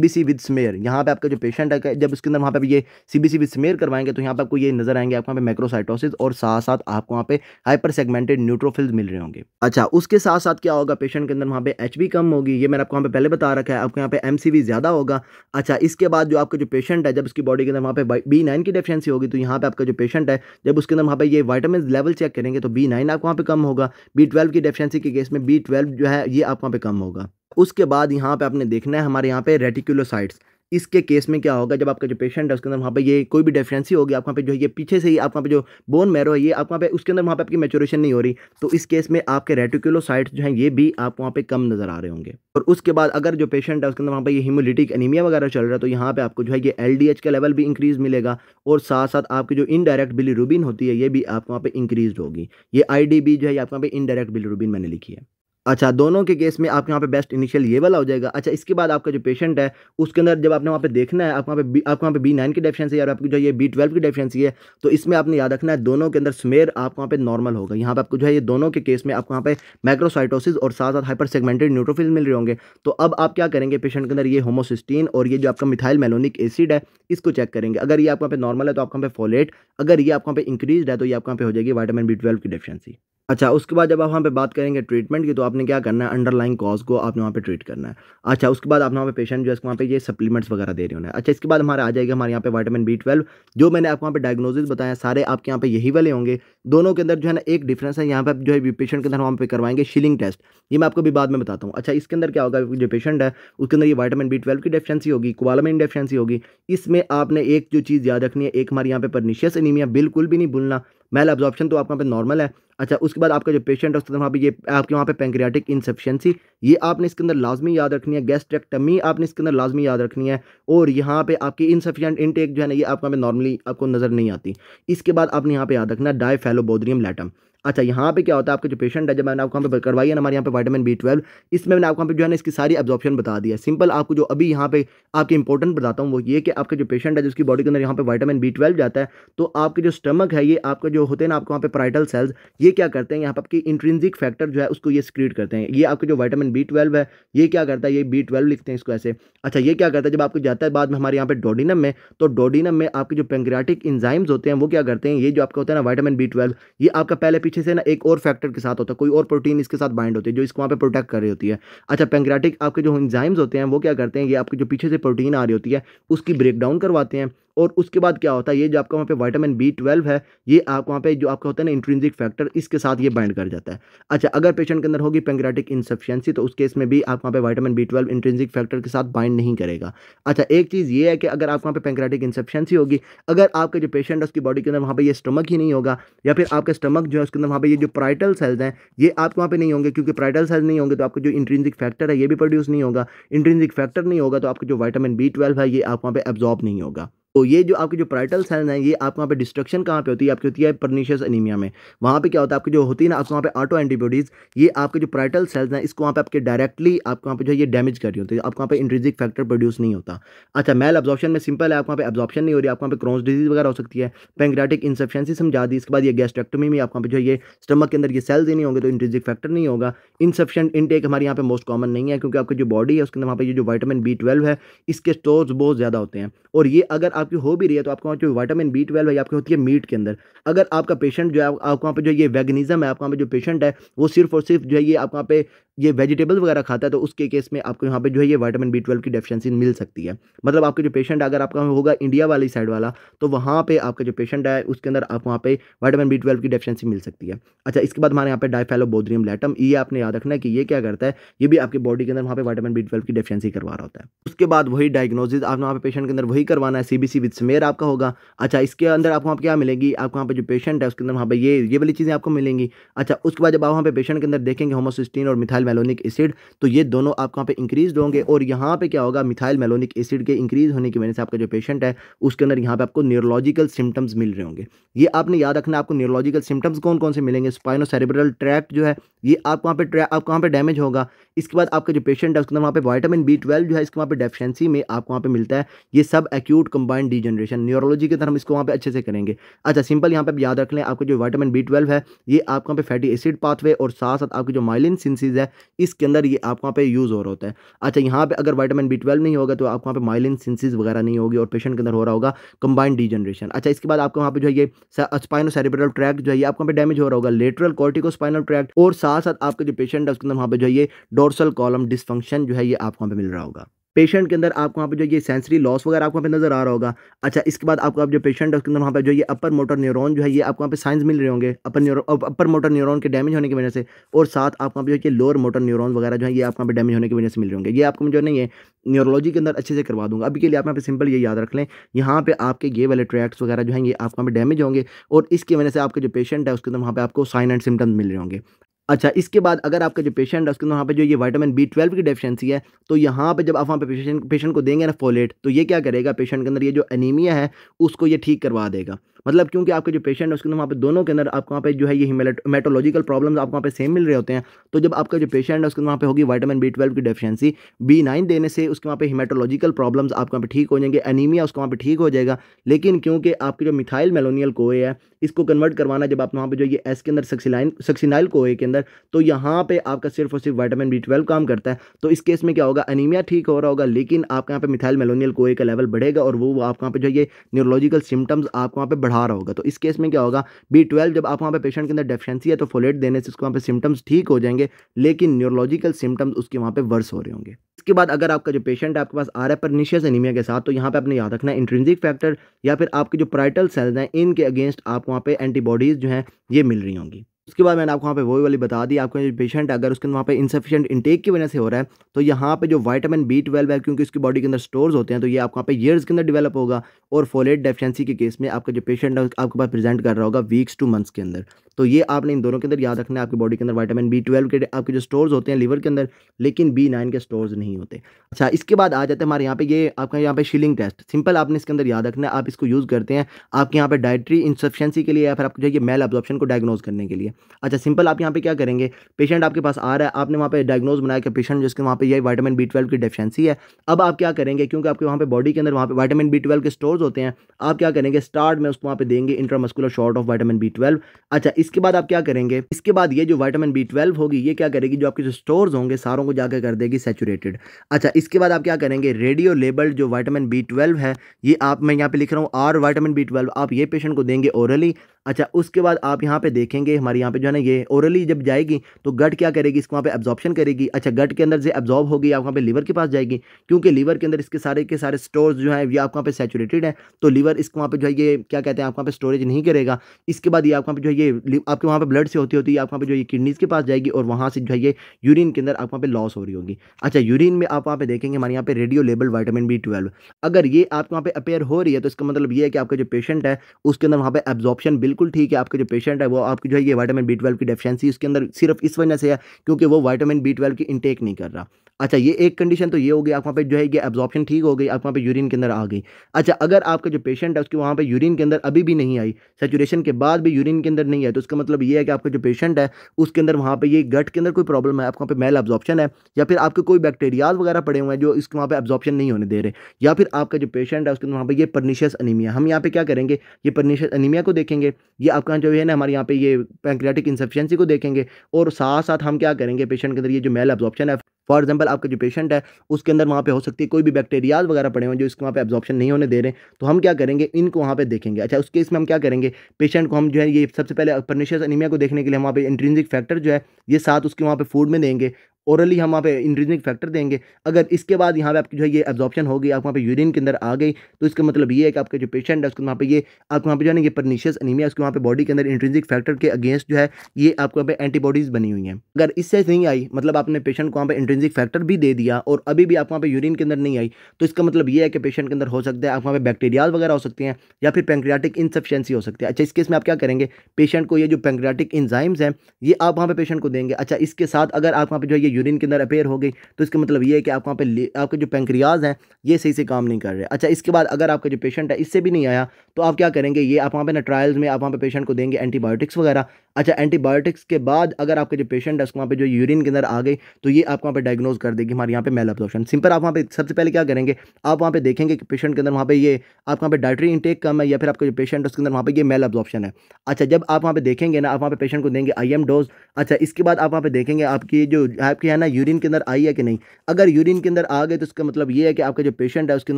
C with smear यहाँ पे आपका जो पेशेंट है जब उसके अंदर वहाँ पर ये सी विद स्मेयर करवाएंगे तो यहाँ पर आपको ये नजर आएंगे आपको यहाँ पे माइक्रोसाइटोसिस और साथ साथ आपको वहाँ पे हाइपर सेगमेंटेड न्यूट्रोफिल्स मिल रहे होंगे अच्छा उसके साथ साथ क्या होगा पेशेंट के अंदर वहाँ पे एच कम होगी ये मैंने आपको वहाँ पे पहले बता रखा है आपको यहाँ पे एम ज़्यादा होगा अच्छा इसके बाद जो आपका जो पेशेंट है जब उसकी बॉडी के अंदर वहाँ पे बी की डेफिशेंसी होगी तो यहाँ पे आपका जो पेशेंट है जब उसके अंदर वहाँ पे ये वाइटामिन लेवल चेक करेंगे तो बी नाइन आपको वहाँ पे कम होगा बी की डेफिशेंसी के केस में बी जो है ये आपको वहाँ पे कम होगा उसके बाद यहाँ पे आपने देखना है हमारे यहाँ पे रेटिकुलोसाइट्स इसके केस में क्या होगा जब आपका जो पेशेंट है उसके अंदर वहाँ पे ये कोई भी डेफिशेंसी होगी आप वहाँ पे जो है ये पीछे से ही आप वहाँ पे जो बोन मैरो है ये आप वहाँ पे उसके अंदर वहाँ पे आपकी मेचोरेशन नहीं हो रही तो इस केस में आपके रेटिकुलोसाइट्स जो हैं ये भी आप वहाँ पे कम नजर आ रहे होंगे और उसके बाद अगर जो पेशेंट है उसके अंदर वहाँ पर ये हिमोलिटिक एनीमिया वगैरह चल रहा है तो यहाँ पर आपको जो है ये एल का लेवल भी इंक्रीज मिलेगा और साथ साथ आपकी जो इनडायरेक्ट बिलीरूबिन होती है ये भी आप वहाँ पर इंक्रीज होगी ये आई जो है आप वहाँ पर इनडायरेक्ट बिलीरूबिन मैंने लिखी है अच्छा दोनों के केस में आपके यहाँ पे बेस्ट इनिशियल ये वाला हो जाएगा अच्छा इसके बाद आपका जो पेशेंट है उसके अंदर जब आपने वहाँ पे देखना है आपके वहाँ पे आपके वहाँ पे बी नाइन की डेफिशिएंसी है और आपकी जो ये बी ट्वेल्व की डेफिशिएंसी है तो इसमें आपने याद रखना है दोनों के अंदर स्मेयर आपको वहाँ पे नॉर्मल होगा यहाँ पर आपको जो है ये दोनों के केस में आपको वहाँ पे माइक्रोसाइटोसिस और साथ साथ हाइपर सेगमेंटेड न्यूट्रोफिल मिल रहे होंगे तो अब आप क्या करेंगे पेशेंट के अंदर ये होमोसिस्टीन और ये जो आपका मिथाइल मेलोनिक एसिड है इसको चेक करेंगे अगर ये आपके वहाँ पे नॉर्मल है तो आपके वहाँ पे फोलेट अगर ये आपके वहाँ पे इंक्रीज है तो ये आपके वहाँ पे हो जाएगी वाइटामिन बी ट्वेल्व की डेफिशिएंसी अच्छा उसके बाद जब आप वहाँ पे बात करेंगे ट्रीटमेंट की तो आपने क्या करना है अंडरलाइन कॉज को आपने वहाँ पे ट्रीट करना है अच्छा उसके बाद आपने वहाँ पे पेशेंट जो है वहाँ पे ये सप्लीमेंट्स वगैरह दे रहे होना है अच्छा इसके बाद हमारे आ जाएगा हमारे यहाँ पे वाइटामिन बी ट्वेल्व जो मैंने आपको वहाँ पे डायग्नोसिस बताया सारे आपके यहाँ पे यही वाले होंगे दोनों के अंदर जो है ना एक डिफ्रेंस है यहाँ पर जो है पेशेंट के अंदर वहाँ पर करवाएंगे शिलिंग टेस्ट ये मैं आपको भी बाद में बताता हूँ अच्छा इसके अंदर क्या होगा जो पेशेंट है उसके अंदर ये वाइटामिन बी ट्वेल्व की डेफिशेंसी होगी कोवालामिन डेफिशेंसी होगी इसमें आपने एक जो चीज़ याद रखनी है एक हमारे यहाँ पे परनीशियस एनीमिया बिल्कुल भी नहीं भूलना मेल एब्जॉर्प्शन तो आपके यहाँ पे नॉर्मल है अच्छा उसके बाद आपका जो पेशेंट है उसके वहाँ पर ये आपके वहाँ पे पेंक्रियाटिक इंसफिशेंसी ये आपने इसके अंदर लाजमी याद रखनी है गैस्ट्रेक्टमी आपने इसके अंदर लाजमी याद रखनी है और यहाँ पे आपकी इनसफिशेंट इनटेक जो है ना ये आपके यहाँ पे नॉर्मली आपको नज़र नहीं आती इसके बाद आपने यहाँ पे याद रखना फेलोबोद्रियम लैटम अच्छा यहाँ पे क्या होता है आपका जो पेशेंट है जब मैंने आपको यहाँ पे करवाई है हमारे यहाँ पे वाइटामिन बी ट्वेल्व इसमें मैंने आपको यहाँ पे जो है ना इसकी सारी एब्जॉर्प्शन बता दिया सिंपल आपको जो अभी यहाँ पे आपके इंपॉर्टेंट बताता हूँ वो ये कि आपका जो पेशेंट है जिसकी बॉडी के अंदर यहाँ पे वाइटामिन बी ट्वेल्व जाता है तो आपके जो स्टमक है ये आपके जो होते हैं ना आपको वहाँ पे प्राइटल सेल्स ये क्या करते हैं यहाँ पर आपकी इंट्रेंसिक फैक्टर जो है उसको ये स्क्रीट करते हैं ये आपके जो वाइटामिन बी ट्वेल्व है ये क्या करता है ये बी ट्वेल्व लिखते हैं इसको ऐसे अच्छा ये क्या करता है जब आपको जाता है बाद में हमारे यहाँ पे डोडिनम में तो डोडिनम में आपके जो पेंग्रेटिक इंजाइम्स होते हैं वो क्या करते हैं ये जो आपका होता है ना वाइटामिन बी ट्वेल्व ये आपका पहले पीछे से ना एक और फैक्टर के साथ होता है कोई और प्रोटीन इसके साथ बाइंड होती है जो इसको वहाँ पर प्रोटेक्ट कर रही होती है अच्छा पेंक्रेटिक आपके जो इंजाइम्स होते हैं वो क्या करते हैं ये आपके जो पीछे से प्रोटीन आ रही होती है उसकी ब्रेक डाउन करवाते हैं और उसके बाद क्या होता है ये जो आपका वहाँ पे वाइटामिन बी ट्वेल्व है ये आप वहाँ पे जो आपका होता है ना इंट्रेंसिक फैक्टर इसके साथ ये बाइंड कर जाता है अच्छा अगर पेशेंट के अंदर होगी पेंग्रेटिक इनसफिशेंसी तो उस केस में भी आप वहाँ पे vitamin B twelve intrinsic factor के साथ बाइंड नहीं करेगा अच्छा एक चीज़ ये है कि अगर आप वहाँ पे पेंग्रेटिक इनसफिशेंसी होगी अगर आपके जो पेशेंट है उसकी बॉडी के अंदर वहाँ पर यह स्टमक ही नहीं होगा या फिर आपका स्टमक जो है उसके अंदर वहाँ पर ये जो प्राइटल सेल्स हैं ये आप वहाँ पर नहीं होंगे क्योंकि प्राइटल सेल्स नहीं होंगे तो आपका जो इंट्रेंसिक फैक्टर है ये भी प्रोड्यूस नहीं होगा इंट्रेंसिक फैक्टर नहीं होगा तो आपका जो वाइटामिन बी ट्वेल्व है ये आप वहाँ पर एब्जॉर्ब नहीं होगा तो ये जो आपके जो प्राइटल सेल हैं ये आपके वहाँ पे डिस्ट्रक्शन कहाँ पे होती है आपकी होती है परनीशियस एनीमिया में वहाँ पे क्या होता है आपकी जो होती है ना आपको वहाँ पे ऑटो एंटीबॉडीज़ ये आपके जो प्राइटल सेल्स हैं इसको वहाँ पे आपके डायरेक्टली आपको वहाँ पे जो है ये डैमेज कर रही होती है आपको वहाँ पे इंट्रीजिक फैक्टर प्रोड्यूस नहीं होता अच्छा मेल एब्जॉर्प्शन में सिंपल है आपको वहाँ पे एब्जॉर्प्शन नहीं हो रही आपको वहाँ पे क्रॉस डिजीज वगैरह हो सकती है पेंग्रेटिक इंसफिशेंसी समझा दी इसके बाद ये गैस्ट्रेक्टोमी में आपको वहाँ पे जो ये स्टमक के अंदर ये सेल्स ही नहीं होंगे तो इंट्रीजिक फैक्टर नहीं होगा इनसफिशेंट इनटेक हमारे यहाँ पे मोस्ट कॉमन नहीं है क्योंकि आपकी जो बॉडी है उसके अंदर वहाँ पर जो वाइटामिन बी है इसके स्टोर्स बहुत ज़्यादा होते हैं और ये अगर आपकी हो भी रही है तो आपके वहाँ जो विटामिन बी ट्वेल्व है आपकी होती है मीट के अंदर अगर आपका पेशेंट जो है आपके वहाँ पर जो ये वेगनिज्म है आपके वहाँ पर जो पेशेंट है वो सिर्फ और सिर्फ जो है ये आपके वहाँ पे ये वेजिटेबल वगैरह खाता है तो उसके केस में आपको यहाँ पे जो है ये वाइटामिन बी ट्वेल्व की डेफिशिएंसी मिल सकती है मतलब आपके जो पेशेंट अगर आपका होगा इंडिया वाली साइड वाला तो वहाँ पे आपका जो पेशेंट है उसके अंदर आप वहाँ पे वाइटामिन बी ट्वेल्व की डेफिशिएंसी मिल सकती है अच्छा इसके बाद हमारे यहाँ पर डायफेलो बोद्रियम लेटम ये आपने याद रखना है कि ये क्या करता है ये भी आपकी बॉडी के अंदर वहाँ पर वाइटामिन बी ट्वेल्व की डेफिशिएंसी करवा रहा होता है उसके बाद वही डायग्नोसिस आपने वहाँ पे पेशेंट के अंदर वही करवाना है सी सी विद समेर आपका होगा अच्छा इसके अंदर आपको वहाँ क्या मिलेगी आपको वहाँ पर जो पेशेंट है उसके अंदर वहाँ पर ये ये वाली चीज़ें आपको मिलेंगी अच्छा उसके बाद जब आप वहाँ पे पेशेंट के अंदर देखेंगे होमोसिस्टीन और मिथाइल मेलोनिक एसिड तो ये दोनों आपको वहाँ पर इंक्रीज होंगे और यहाँ पर क्या होगा मिथाइल मेलोनिक एसिड के इंक्रीज होने की वजह से आपका जो पेशेंट है उसके अंदर यहाँ पर आपको न्यूरोलॉजिकल सिम्टम्स मिल रहे होंगे ये आपने याद रखना आपको न्यूरोलॉजिकल सिम्टम्स कौन कौन से मिलेंगे स्पाइनो सेरेब्रल ट्रैक्ट जो है ये आपको वहाँ पर आपको वहाँ पर डैमेज होगा इसके बाद आपका जो पेशेंट है उसके अंदर वहाँ पे वाइटामिन बी ट्वेल्व जो है इसके वहाँ पे डेफिशेंसी में आपको वहाँ पे मिलता है ये सब एक्यूट कंबाइंड डीजनरेशन न्यूरोलॉजी के अंदर हम इसको वहाँ पे अच्छे से करेंगे अच्छा सिंपल यहाँ पे याद रख लें आपको जो वाइटामिन बी ट्वेल्व है ये आपके वहाँ पे फैटी एसिड पाथवे और साथ साथ आपकी जो माइलिन सिंसिस है इसके अंदर ये आपके वहाँ पे यूज़ हो रहा होता है अच्छा यहाँ पर अगर वाइटामिन बी ट्वेल्व नहीं होगा तो आपके वहाँ पर माइलिन सिंसिस वगैरह नहीं होगी और पेशेंट के अंदर हो रहा होगा कंबाइंड डीजनरेशन अच्छा इसके बाद आपके वहाँ पर जो है ये स्पाइनो सेरिब्रल ट्रैक जो है ये आपको वहाँ पर डैमेज हो रहा होगा लेटरल कॉर्टिको स्पाइनल ट्रैक्ट और साथ साथ आपके जो पेशेंट है उसके अंदर वहाँ पर जो है ये डोर डोर्सल कॉलम डिसफंक्शन जो है ये आपको वहाँ पे मिल रहा होगा पेशेंट के अंदर आपको वहाँ पे जो ये सेंसरी लॉस वगैरह आपको वहाँ पे नजर आ रहा होगा अच्छा इसके बाद आपको आप जो पेशेंट है उसके अंदर वहाँ पे जो ये अपर मोटर न्यूरॉन जो है ये आपको वहाँ पे साइंस मिल रहे होंगे upper neuro upper motor neuron के डैमेज होने की वजह से और साथ आपको वहाँ पे जो है लोअर मोटर न्यूरोन वगैरह जो है ये आपको वहाँ पर डैमेज होने की वजह से मिल रहे होंगे ये आपको जो नहीं है न्यूरोलॉजी के अंदर अच्छे से करवा दूंगा अभी के लिए आप यहाँ पर सिंपल ये याद रख लें यहाँ पर आपके ये वाले ट्रैक्स वगैरह जो है ये आपको वहाँ पर डैमेज होंगे और इसकी वजह से आपके जो पेशेंट है उसके अंदर वहाँ पर आपको साइन एंड सिम्टम्स मिल रहे होंगे अच्छा इसके बाद अगर आपका जो पेशेंट है उसके अंदर वहाँ पर जो ये वाइटामिन बी ट्वेल्व की डेफिशिएंसी है तो यहाँ पे जब आप वहाँ पे पेशेंट पेशेंट को देंगे ना फोलेट तो ये क्या करेगा पेशेंट के अंदर ये जो एनीमिया है उसको ये ठीक करवा देगा मतलब क्योंकि आपके जो पेशेंट है उसके अंदर वहाँ पे दोनों के अंदर आपको वहाँ पे जो है ये मेटोलॉजिकल प्रॉब्लम्स आपको वहाँ पे सेम मिल रहे होते हैं तो जब आपका जो पेशेंट है उसके वहाँ पे होगी वाइटामिन बी ट्वेल्व की डेफिशिएंसी बी नाइन देने से उसके वहाँ पे हिमेटोलॉजिकल प्रॉब्लम्स आपके वहाँ पे ठीक हो जाएंगे एनीमिया उसके वहाँ पे ठीक हो जाएगा लेकिन क्योंकि आपके जो मिथाइल मेलोनियल कोए है इसको कन्वर्ट करवाना जब आप वहाँ पर जो ये एस के अंदर सक्सीलाइन सक्सीनाइल कोए के अंदर तो यहाँ पे आपका सिर्फ और सिर्फ वाइटामिन बी ट्वेल्व काम करता है तो इस केस में क्या होगा एनीमिया ठीक हो रहा होगा लेकिन आपके यहाँ पे मिथाइल मेलोनियल कोए का लेवल बढ़ेगा और वो आपके वहाँ पर जो ये न्यूरोलॉजिकल सिम्टम्स आपके वहाँ पे बढ़ा रहा होगा तो इस केस में क्या होगा बी ट्वेल्व जब आप वहाँ पे पेशेंट के अंदर डेफिशेंसी है तो फोलेट देने से उसके वहाँ पे सिम्टम्स ठीक हो जाएंगे लेकिन न्यूरोलॉजिकल सिम्टम्स उसके वहाँ पे वर्स हो रहे होंगे इसके बाद अगर आपका जो पेशेंट है आपके पास आ रहा है परनिशियस एनीमिया के साथ तो यहाँ पे आपने याद रखना है इंट्रेंसिक फैक्टर या फिर आपके जो प्राइटल सेल्स हैं इनके अगेंस्ट आप वहाँ पर एंटीबॉडीज़ जो हैं ये मिल रही होंगी उसके बाद मैंने आपको वहाँ पे वो वाली बता दी आपका जो पेशेंट अगर उसके वहाँ पे इनसफिशेंट इनटेक की वजह से हो रहा है तो यहाँ पे जो विटामिन बी ट्वेल्व है क्योंकि उसकी बॉडी के अंदर स्टोर्स होते हैं तो ये आपको वहाँ पे ईयर्स के अंदर डेवलप होगा और फोलेट डेफिशेंसी के केस में आपका जो पेशेंट है आपके पास प्रेजेंट कर रहा होगा वीक्स टू मंथ्स के अंदर तो ये आपने इन दोनों के अंदर याद रखना है आपकी बॉडी के अंदर वाइटामिन बी ट्वेल्व के आपके जो स्टोर्स होते हैं लीवर के अंदर लेकिन बी नाइन के स्टोर्स नहीं होते अच्छा इसके बाद आ जाते हैं हमारे यहाँ पे ये आपका यहाँ पे शिलिंग टेस्ट सिंपल आपने इसके अंदर याद रखना है आप इसको यूज़ करते हैं आपके यहाँ पे डायट्री इंसफिशेंसी के लिए या फिर आपको जो है मेल अब्जॉर्प्शन को डायग्नोज करने के लिए अच्छा सिंपल आप यहाँ पे क्या करेंगे पेशेंट आपके पास आ रहा है आपने वहाँ पे डायग्नोज बनाया कि पेशेंट जिसके वहाँ पे ये वाइटामिन बी ट्वेल्व की डेफिशिएंसी है अब आप क्या करेंगे क्योंकि आपके वहाँ पे बॉडी के अंदर वहाँ पे वाइटामिन बी ट्वेल्व के स्टोर्स होते हैं आप क्या करेंगे स्टार्ट में उसको वहाँ पे देंगे intramuscular shot of vitamin B twelve अच्छा इसके बाद आप क्या करेंगे इसके बाद ये जो वाइटामिन बी ट्वेल्व होगी ये क्या करेगी जो आपके जो स्टोर्स होंगे सारों को जाकर कर देगी सेचुरेटेड अच्छा इसके बाद आप क्या करेंगे रेडियो लेबल्ड जो वाइटामिन बी ट्वेल्व है ये आप मैं यहाँ पे लिख रहा हूँ आर वाइटामिन बी ट्वेल्व आप ये पेशेंट को देंगे ओरली अच्छा उसके बाद आप यहाँ पे देखेंगे हमारी यहाँ पे जो है ना ये ओरली जब जाएगी तो गट क्या करेगी इसको वहाँ पे एब्जॉर्प्शन करेगी अच्छा गट के अंदर से एब्जॉर्ब होगी आप वहाँ पे लीवर के पास जाएगी क्योंकि लीवर के अंदर इसके सारे के सारे स्टोर्स जो है ये आप वहाँ पे सेचुरेटेड है तो लीवर इसको वहाँ पे जो है ये क्या कहते हैं आप वहाँ पे स्टोरेज नहीं करेगा इसके बाद ये आप वहाँ पे जो है ये आपके वहाँ पे ब्लड से होती होती है आप वहाँ पे जो ये किडनीज के पास जाएगी और वहाँ से जो है ये यूरिन के अंदर आप वहाँ पे लॉस हो रही होगी अच्छा यूरिन में आप वहाँ पे देखेंगे हमारे यहाँ पे radio label vitamin B twelve अगर ये आपके वहाँ पे अपेयर हो रही है तो इसका मतलब ये है कि आपका जो पेशेंट है उसके अंदर वहाँ पे एब्जॉर्प्शन बिल्कुल ठीक है आपके जो पेशेंट है वो आपकी जो है ये वाइटामिन बी ट्वेल्व की डेफिशिएंसी उसके अंदर सिर्फ इस वजह से है क्योंकि वो वाइटामिन बी ट्वेल्व की इंटेक नहीं कर रहा अच्छा ये एक कंडीशन तो ये होगी आप वहाँ पे जो है ये एब्जॉर्प्शन ठीक हो गई आप वहाँ पे यूरिन के अंदर आ गई अच्छा अगर आपका जो पेशेंट है उसकी वहाँ पे यूरिन के अंदर अभी भी नहीं आई सेचुरेशन के बाद भी यूरिन के अंदर नहीं आई तो उसका मतलब ये है कि आपका जो पेशेंट है उसके अंदर वहाँ पर ये गट के अंदर कोई प्रॉब्लम है आपके वहाँ पर मेल एब्जॉर्प्शन है या फिर आपके कोई बैक्टीरियाज वगैरह पड़े हुए हैं जो इसके वहाँ पर एब्जॉर्प्शन नहीं होने दे रहे या फिर आपका जो पेशेंट है उसके वहाँ पर ये परनीशियस अनिमिया हम यहाँ पर क्या करेंगे ये परनीशियस अनिमिया को देखेंगे ये आपका जो है ना हमारे यहाँ पर ये पैंक्रियाटिक इंसफिशेंसी को देखेंगे और साथ साथ हम क्या करेंगे पेशेंट के अंदर ये जो मेल एब्जॉर्प्शन है फॉर एग्जाम्पल आपका जो पेशेंट है उसके अंदर वहाँ पे हो सकती है कोई भी बैक्टीरियाज वगैरह पड़े हुए जो इसके वहाँ पर एब्जॉर्प्शन नहीं होने दे रहे तो हम क्या करेंगे इनको वहाँ पे देखेंगे अच्छा उस केस में हम क्या करेंगे पेशेंट को हम जो है ये सबसे पहले परनिशियस अनिमिया को देखने के लिए हम वहाँ पर इंट्रेंसिक फैक्टर जो है ये साथ उसके वहाँ पर फूड में देंगे ओरली हम वहाँ पे इंड्रीजिंग फैक्टर देंगे अगर इसके बाद यहाँ पे आपकी जो है ये एब्जॉर्प्शन हो गई आप वहाँ पे यूरिन के अंदर आ गई तो इसका मतलब ये है कि आपका जो पेशेंट है उसको वहाँ पे ये आपको वहाँ पे जो है ना ये परनीशियस अनिमिया उसके वहाँ पे बॉडी के अंदर इंट्रेंजिक फैक्टर के अगेंस्ट जो है ये आपको वहाँ पे एंटीबॉडीज़ बनी हुई हैं अगर इससे नहीं आई मतलब आपने पेशेंट को वहाँ पर इंट्रेंजिक फैक्टर भी दे दिया और अभी भी आप वहाँ पर यूरिन के अंदर नहीं आई तो इसका मतलब ये है कि पेशेंट के अंदर हो सकता है आप वहाँ पर बैक्टीरियाज वगैरह हो सकते हैं या फिर पेंक्रियाटिक इनसफिशेंसी हो सकती है अच्छा इस केस में आप क्या करेंगे पेशेंट को ये जो पेंक्रियाटिक इंजाइम्स हैं ये आप वहाँ पर पेशेंट को देंगे अच्छा इसके साथ अगर आप वहाँ पर जो है ये यूरिन के अंदर अपेयर हो गई तो इसका मतलब ये है कि आप वहाँ पर आपके जो पेंक्रियाज हैं ये सही से काम नहीं कर रहे अच्छा इसके बाद अगर आपका जो पेशेंट है इससे भी नहीं आया तो आप क्या करेंगे ये आप वहाँ पर ना ट्रायल्स में आप वहाँ पर पेशेंट को देंगे एंटीबायोटिक्स वगैरह अच्छा एंटीबायोटिक्स के बाद अगर आपके जो पेशेंट है उसको वहाँ पे जो यूरिन के अंदर आ गई तो ये आपको वहाँ पे डायग्नोज कर देगी हमारे यहाँ पे मेल अब्जॉर्प्शन सिंपल आप वहाँ पे सबसे पहले क्या करेंगे आप वहाँ पे देखेंगे कि पेशेंट के अंदर वहाँ पे ये आपके वहाँ पे डायट्री इंटेक कम है या फिर आपका जो पेशेंट है उसके अंदर वहाँ पर ये मेल अब्जॉर्प्शन है अच्छा जब आप वहाँ पे देखेंगे ना आप वहाँ पे पेशेंट को देंगे आई एम डोज अच्छा इसके बाद आप वहाँ पे देखेंगे आपकी जो आपके है ना यूरिन के अंदर आई है कि नहीं अगर यूरिन के अंदर आ गए तो इसका मतलब ये है कि आपका जो पेशेंट है उसके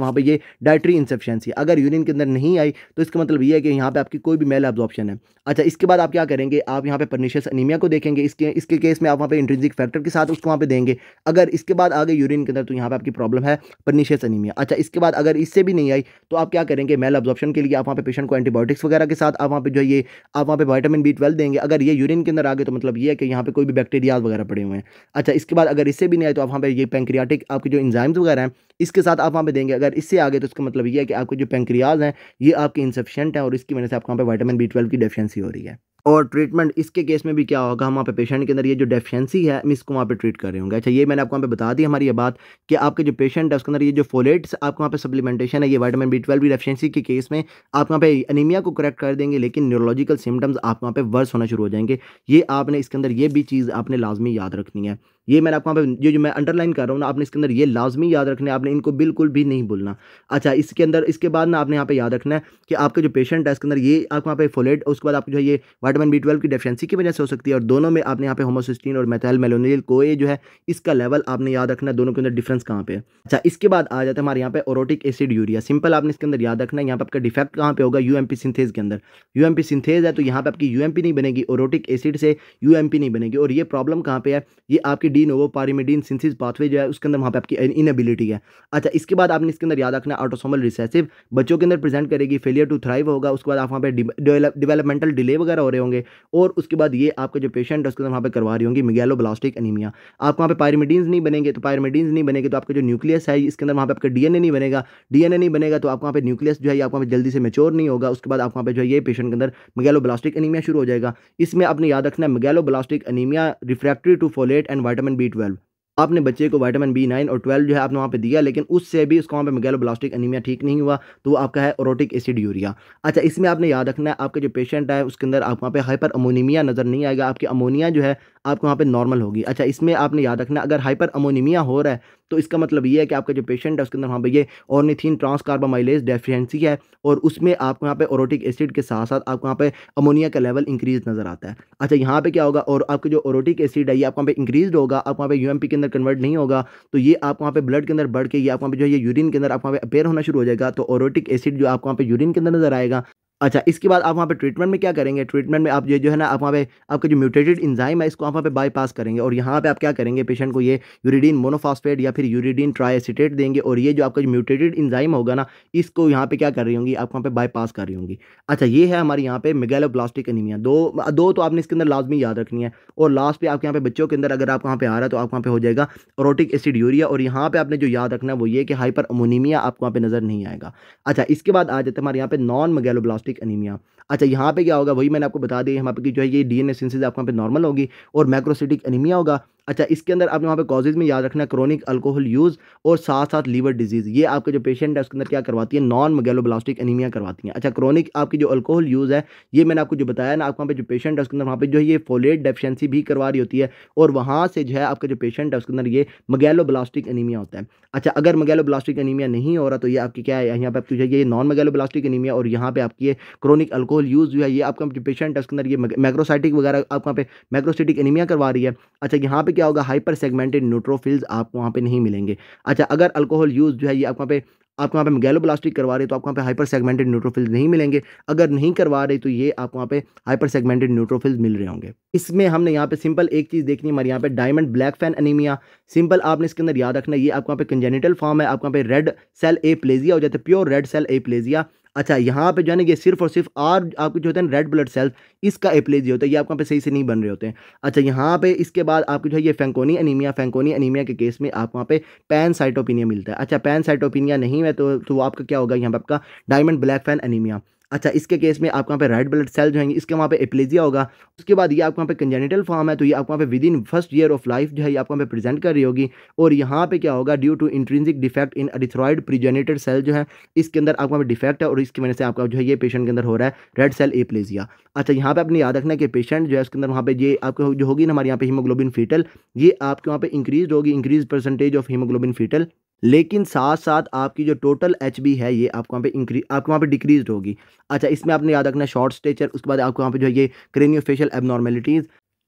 वहाँ पर ये डायट्री है अगर यूरिन के अंदर नहीं आई तो इसका मतलब ये है कि यहाँ पर आपकी कोई भी मेल अब्जॉर्प्शन है अच्छा इसके बाद आप क्या करेंगे आप यहाँ पे परनीशियस अनीमिया को देखेंगे इसके इसके केस में आप वहाँ पे इंट्रेंसिक फैक्टर के साथ उसको वहाँ पे देंगे अगर इसके बाद आगे यूरिन के अंदर तो यहाँ पे आपकी प्रॉब्लम है परनीशियस अनिमिया अच्छा इसके बाद अगर इससे भी नहीं आई तो आप क्या करेंगे मेल ऑब्जॉर्प्शन के लिए आप वहाँ पे पेशेंट को एंटीबायोटिक्स वगैरह के साथ आप वहाँ पे जो ये आप वहाँ पे वाइटामिन बी ट्वेल्व देंगे अगर ये यूरिन के अंदर आगे तो मतलब ये है कि यहाँ पे कोई भी बैक्टीरियाज वगैरह पड़े हुए हैं अच्छा इसके बाद अगर इससे भी नहीं आए तो आप वहाँ पर ये पेंक्रियाटिक आपके जो इंजाइम्स वगैरह हैं इसके साथ आप वहाँ पे देंगे अगर इससे आगे तो इसका मतलब ये है कि आपके जो पेंक्रियाज हैं ये आपके इन्सफिशेंट हैं और इसकी वजह से आपके वहाँ पे वाइटामिन बी ट्वेल्व की डेफिशिएंसी हो रही है और ट्रीटमेंट इसके केस में भी क्या होगा हम वहाँ पे पेशेंट के अंदर ये जो डेफिशेंसी है मैं इसको वहाँ पे ट्रीट कर रहे होंगे अच्छा ये मैंने आपको वहाँ पे बता दी हमारी ये बात कि आपके जो पेशेंट है उसके अंदर ये जो फोलेट्स आपको वहाँ पे सप्लीमेंटेशन है ये वाइटामिन बी ट्वेल्व भी डेफिशेंसी के केस में आप वहाँ पे अनिमिया को करेक्ट कर देंगे लेकिन न्यूरोलॉजिकल सिम्टम्स आप वहाँ पर वर्स होना शुरू हो जाएंगे ये आपने इसके अंदर ये भी चीज़ आपने लाजमी याद रखनी है ये मैंने आपको वहाँ पे ये जो मैं अंडरलाइन कर रहा हूँ ना आपने इसके अंदर ये लाजमी याद रखना है आपने इनको बिल्कुल भी नहीं भूलना अच्छा इसके अंदर इसके बाद ना आपने यहाँ पे याद रखना है कि आपके जो पेशेंट है इसके अंदर ये आपके वहाँ पे फोलेट उसके बाद आपको जो है ये वाइटमिन बी ट्वेल्व की डिफेंसी की वजह से हो सकती है और दोनों में आपने यहाँ पे होमोसिस्टीन और मेथाइल मेलोनियल को जो है इसका लेवल आपने याद रखना दोनों के अंदर डिफरेंस कहाँ पे है अच्छा इसके बाद आ जाता है हमारे यहाँ पे ओरोटिक एसिड यूरिया सिंपल आपने इसके अंदर याद रखना है यहाँ पर आपका डिफेक्ट कहाँ पे होगा यू एम सिंथेज के अंदर यू एम सिंथेज है तो यहाँ पर आपकी यू नहीं बनेगी ओरोटिक एसिड से यू नहीं बनेगी और ये प्रॉब्लम कहाँ पर है ये आपकी डी पायरिमिडीन वो पायरिमिडीन सिंथिस पाथवे जो है उसके अंदर वहाँ पे आपकी इनएबिलिटी है अच्छा इसके बाद आपने इसके अंदर याद रखना ऑटोसोमल रिसेसिव बच्चों के अंदर प्रेजेंट करेगी फेलियर टू थ्राइव होगा उसके बाद आप वहाँ पर डिवेलपमेंटल डिले वगैरह हो रहे होंगे और उसके बाद ये आपके जो पेशेंट है उसके अंदर वहाँ पर करवा रही होंगी मिगेलो ब्लास्टिक एनीमिया आप वहाँ पर पायरिमिडीन्स नहीं बनेंगे तो पायरिमिडीन्स नहीं बनेंगे तो आपके जो न्यूक्लियस है इसके अंदर वहाँ पर आपका डीएनए नहीं बनेगा डीएनए नहीं बनेगा तो आप वहाँ पर न्यूक्लियस जो है आप वहाँ पर जल्दी से मेच्योर नहीं होगा उसके बाद आप वहाँ पर जो है ये पेशेंट के अंदर मिगेलो ब्लास्टिक एनीमिया शुरू हो जाएगा इसमें आपने याद रखना है megaloblastic anaemia refractory to folate and vitamin B twelve आपने बच्चे को वाइटामिन बी नाइन और ट्वेल्व जो है आपने वहाँ पे दिया लेकिन उससे भी उसको वहाँ पे ब्लास्टिक अनिमिया ठीक नहीं हुआ तो वो आपका है ओरोटिक एसिड यूरिया अच्छा इसमें आपने याद रखना है आपके जो पेशेंट है उसके अंदर आप वहाँ पे हाइपर अमोनीमिया नज़र नहीं आएगा आपकी अमोनिया जो है आपको वहाँ पे नॉर्मल होगी अच्छा इसमें आपने याद रखना अगर हाइपर अमोनीमिया हो रहा है तो इसका मतलब ये है कि आपका जो पेशेंट है उसके अंदर वहाँ पर ये ऑर्निथीन ट्रांसकार्बामाइलेज डेफिशेंसी है और उसमें आपको यहाँ पे ओरोटिक एसिड के साथ साथ आपको यहाँ पे अमोनिया का लेवल इंक्रीज नजर आता है अच्छा यहाँ पे क्या होगा और आपके जो ओरोटिक एसिड है ये आपको वहाँ पे इंक्रीज होगा आप वहाँ पे यू के अंदर कन्वर्ट नहीं होगा तो ये आप वहाँ पे ब्लड के अंदर बढ़ के ये आप वहाँ पे जो है यूरिन के अंदर आप वहाँ पे अपेयर होना शुरू हो जाएगा तो ओरोटिक एसिड जो आपको वहाँ पे यूरिन के अंदर नजर आएगा अच्छा इसके बाद आप वहाँ पे ट्रीटमेंट में क्या करेंगे ट्रीटमेंट में आप ये जो है ना आप वहाँ पे आपका जो म्यूटेटेड इंजाइम है इसको आप वहाँ पे बाईपास करेंगे और यहाँ पे आप क्या करेंगे पेशेंट को ये यूरिडीन मोनोफास्फेट या फिर यूरिडीन ट्राइसिटेट देंगे और ये जो आपका जो म्यूटेटेड इंजाइम होगा ना इसको यहाँ पे क्या कर रही होंगी आप वहाँ पे बाईपास कर रही होंगी अच्छा ये है हमारे यहाँ पे प्लास्टिक एनीमिया दो दो तो आपने इसके अंदर लाजमी याद रखनी है और लास्ट पर आपके यहाँ पे बच्चों के अंदर अगर आप वहाँ पे आ रहा है तो आप वहाँ पे हो जाएगा रोटिक एसिड यूरिया और यहाँ पे आपने जो याद रखना है वो ये कि हाइपर अमोनीमिया आपको वहाँ पे नजर नहीं आएगा अच्छा इसके बाद आ जाते हैं हमारे यहाँ पे नॉन मेगेलोब्लास्टिक हेमोलाइटिक अनिमिया अच्छा यहाँ पे क्या होगा वही मैंने आपको बता दिया यहाँ पे कि जो है ये डी एन आपको यहाँ पे नॉर्मल होगी और मैक्रोसिटिक अनिमिया होगा अच्छा इसके अंदर आपने वहाँ पे कॉजेज में याद रखना क्रोनिक अल्कोहल यूज़ और साथ साथ लीवर डिजीज़ ये आपके जो पेशेंट है उसके अंदर क्या करवाती है नॉन मगेलोब्लास्टिक एनीमिया करवाती है अच्छा क्रोनिक आपकी जो अल्कोहल यूज़ है ये मैंने आपको जो बताया ना आपके वहाँ पे जो पेशेंट है उसके अंदर वहाँ पे जो ये फोलेट डेफिशेंसी भी करवा रही होती है और वहाँ से जो है आपका जो पेशेंट है उसके अंदर ये मगेलोब्लास्टिक एनीमिया होता है अच्छा अगर मगेलोब्लास्टिक एनीमिया नहीं हो रहा तो ये आपकी क्या है यहाँ पर आपकी जो ये नॉन मगेलोब्लास्टिक एनीमिया और यहाँ पर आपकी ये क्रोनिक अल्कोहल यूज़ जो है ये आपका जो पेशेंट है उसके अंदर ये मैक्रोसाइटिक वगैरह वहाँ पे मैक्रोसाइटिक एनीमिया करवा रही है अच्छा यहाँ पे क्या होगा हाइपर सेगमेंटेड न्यूट्रोफिल्स आपको वहाँ पे नहीं मिलेंगे अच्छा अगर अल्कोहल यूज़ जो है ये आप वहाँ पे आप वहाँ पे गैलोब्लास्टिक करवा रहे तो आपको वहाँ पे हाइपर सेगमेंटेड न्यूट्रोफिल्स नहीं मिलेंगे अगर नहीं करवा रहे तो ये आपको वहाँ पे हाइपर सेगमेंटेड न्यूट्रोफिल्स मिल रहे होंगे इसमें हमने यहाँ पे सिंपल एक चीज़ देखनी है हमारे यहाँ पे Diamond Blackfan anaemia simple आपने इसके अंदर याद रखना ये आपको वहाँ पे कंजेनिटल फॉर्म है आपको वहाँ पे रेड सेल ए प्लेजिया हो जाता है pure red cell aplasia अच्छा यहाँ पे जो है ना ये सिर्फ और सिर्फ आर आपके जो होते हैं रेड ब्लड सेल्स इसका एप्लेज होता है ये आपको पे सही से नहीं बन रहे होते हैं अच्छा यहाँ पे इसके बाद आपको जो है ये फैंकोनी एनीमिया फैंकोनी एनीमिया के केस में आपको वहाँ पे पैन साइटोपिनिया मिलता है अच्छा पैन साइटोपिनिया नहीं है तो, तो वो आपका क्या होगा यहाँ पर आपका डायमंड ब्लैक फैन एनीमिया अच्छा इसके केस में आपके वहाँ पे रेड ब्लड सेल जो है इसके वहाँ पे एप्लेजिया होगा उसके बाद ये आपके वहाँ पे कंजेनिटल फॉर्म है तो ये आपके वहाँ पे within first year of life जो है ये आपको वहाँ पे प्रेजेंट कर रही होगी और यहाँ पे क्या होगा due to intrinsic defect in erythroid progenitor cell जो है इसके अंदर आपके वहाँ पे डिफेक्ट है और इसकी वजह से आपका जो है ये पेशेंट के अंदर हो रहा है रेड सेल एप्लेजिया अच्छा यहाँ पर आपने याद रखना कि पेशेंट जो है उसके अंदर वहाँ पर ये आपको जो होगी ना हमारे यहाँ पे हीमोग्लोबिन फीटल ये आपके वहाँ पे इंक्रीज होगी increase percentage of haemoglobin fetal लेकिन साथ साथ आपकी जो टोटल एच है ये आपको वहाँ पे इंक्रीज आपको वहाँ पे डिक्रीज होगी अच्छा इसमें आपने याद रखना शॉर्ट स्टेचर उसके बाद आपको वहाँ पे जो है ये craniofacial abnormalities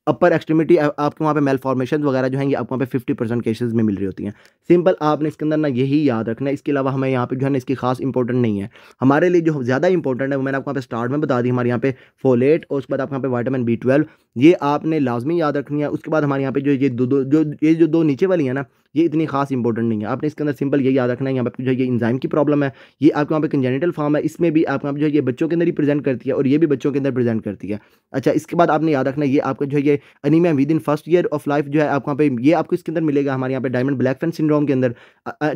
upper extremity आपके वहाँ पे मेल फॉर्मेशन वगैरह जो है ये आपको वहाँ पे फिफ्टी परसेंट केसेज में मिल रही होती हैं सिंपल आपने इसके अंदर ना यही याद रखना है इसके अलावा हमें यहाँ पे जो है ना इसकी खास इंपॉर्टेंट नहीं है हमारे लिए जो ज़्यादा इंपॉर्टेंट है वो मैंने आपको वहाँ पे स्टार्ट में बता दी हमारे यहाँ पे फोलेट और उसके बाद आपके यहाँ पे वाइटामिन बी ट्वेल्व ये आपने लाजमी याद रखनी है उसके बाद हमारे यहाँ पे जो ये दो दो जो ये जो दो नीचे वाली है ना ये इतनी खास इंपॉर्टेंट नहीं है आपने इसके अंदर सिंपल ये याद रखना है यहाँ पर जो है ये इंजाइम की प्रॉब्लम है ये आपके वहाँ पर कंजेनिटल फॉर्म है इसमें भी आपके वहाँ जो है ये बच्चों के अंदर ही प्रेजेंट करती है और ये भी बच्चों के अंदर प्रेजेंट करती है अच्छा इसके बाद आपने याद रखना ये आपका जो है ये anaemia within first year of life जो है आपके वहाँ पे ये आपको इसके अंदर मिलेगा हमारे यहाँ पे डायमंड ब्लैक फैन सिंड्रोम के अंदर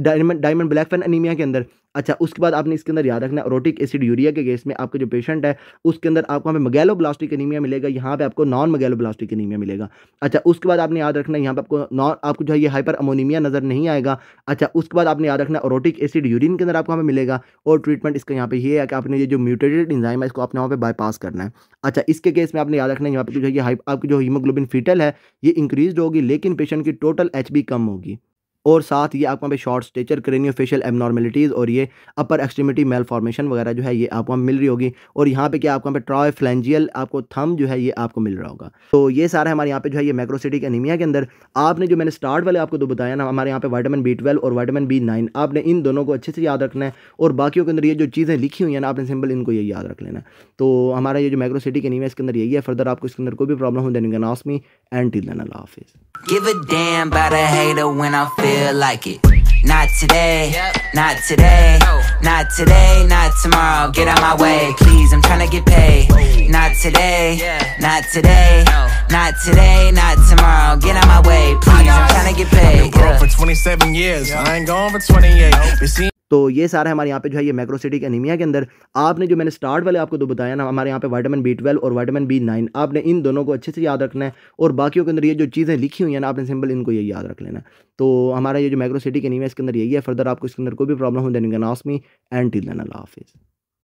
Diamond Diamond Blackfan anaemia के अंदर अच्छा उसके बाद आपने इसके अंदर याद रखना रोटिक एसिड यूरिया के केस में आपका जो पेशेंट है उसके अंदर आपको हमें मगैलो ब्लास्टिक एनीमिया मिलेगा यहाँ पे आपको नॉन मगैलो ब्लास्टिक एनीमिया मिलेगा अच्छा उसके बाद आपने याद रखना यहाँ पे आपको नॉन आपको जो है ये हाइपर अमोनीमिया नजर नहीं आएगा अच्छा उसके बाद आपने याद रखना रोटिक एसिड यूरिन के अंदर आपको हमें मिलेगा और ट्रीटमेंट इसका यहाँ पर ये है कि आपने ये जो म्यूटेटेड इंजाइम है इसको आपने वहाँ पर बाईपास करना है अच्छा इसके केस में आपने याद रखना है यहाँ पे जो है ये आपकी जो हीमोग्लोबिन फीटल है ये इंक्रीज होगी लेकिन पेशेंट की टोटल एच कम होगी और साथ ये आपको पे short stature craniofacial abnormalities और ये अपर एक्सट्रीमिटी मेल फॉर्मेशन वगैरह जो है ये आपको मिल रही होगी और यहाँ पे क्या आपको पे ट्रॉय फ्लेंजियल आपको थम जो है ये आपको मिल रहा होगा तो ये सारा हमारे यहाँ पे जो है ये मैक्रोसिटिक एनीमिया के अंदर आपने जो मैंने स्टार्ट वाले आपको तो बताया ना हमारे यहाँ पे वाइटामिन बी ट्वेल्व और वाइटामिन बी नाइन आपने इन दोनों को अच्छे से याद रखना है और बाकी के अंदर ये जो चीज़ें लिखी हुई हैं ना आपने सिंपल इनको ये याद रख लेना तो हमारा ये जो मैक्रोसिटिक एनीमिया इसके अंदर यही है फर्दर आपको इसके अंदर कोई भी प्रॉब्लम हो then can anti Lionel Office. Give a damn about a hater when I feel like it. Not today, not today, not today, not tomorrow. Get out my way, please. I'm trying to get paid. Not today, not today, not today, not tomorrow. Get out my way, please. I'm trying to get paid. I've been broke for 27 years. I ain't gone for 28. तो ये सारा हमारे यहाँ पे जो है ये मैक्रोसिटिक एनीमिया के अंदर आपने जो मैंने स्टार्ट वाले आपको तो बताया ना हमारे यहाँ पे वाइटामिन बी ट्वेल्व और वाइटामिन बी नाइन आपने इन दोनों को अच्छे से याद रखना है और बाकियों के अंदर ये जो चीज़ें लिखी हुई हैं ना आपने सिंपल इनको ये याद रख लेना तो हमारा ये जो मैक्रोसिटिक एनीमिया इसके अंदर यही है फर्दर आपको इसके अंदर कोई भी प्रॉब्लम हो देने का नासमी एंड टिल हाफिज़